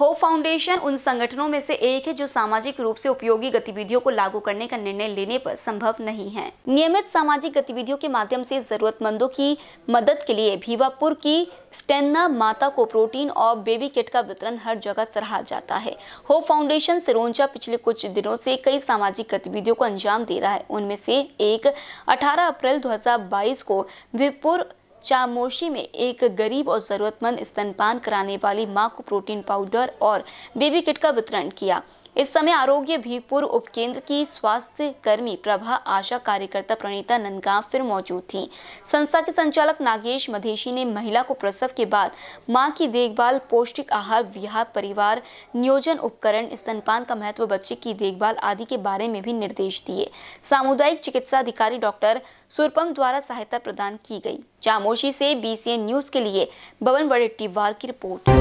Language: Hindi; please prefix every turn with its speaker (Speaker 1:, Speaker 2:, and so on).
Speaker 1: होप फाउंडेशन उन संगठनों में से एक है जो सामाजिक रूप से उपयोगी गतिविधियों को लागू करने का निर्णय लेने पर संभव नहीं है नियमित सामाजिक गतिविधियों के माध्यम से जरूरतमंदों की मदद के लिए भीवापुर की स्टेना माता को प्रोटीन और बेबी किट का वितरण हर जगह सराहा जाता है होप फाउंडेशन सिरोंचा पिछले कुछ दिनों से कई सामाजिक गतिविधियों को अंजाम दे रहा है उनमें से एक 18 अप्रैल 2022 को भीपुर चामोशी में एक गरीब और ज़रूरतमंद स्तनपान कराने वाली मां को प्रोटीन पाउडर और बेबी किट का वितरण किया इस समय आरोग्य भीपुर उपकेंद्र की स्वास्थ्य कर्मी प्रभा आशा कार्यकर्ता प्रणीता नंदगांव फिर मौजूद थी संस्था के संचालक नागेश मधेशी ने महिला को प्रसव के बाद माँ की देखभाल पौष्टिक आहार विहार परिवार नियोजन उपकरण स्तनपान का महत्व बच्चे की देखभाल आदि के बारे में भी निर्देश दिए सामुदायिक चिकित्सा अधिकारी डॉक्टर सुरपम द्वारा सहायता प्रदान की गयी जामोशी से बी न्यूज के लिए बबन बड़ेट्टीवार की रिपोर्ट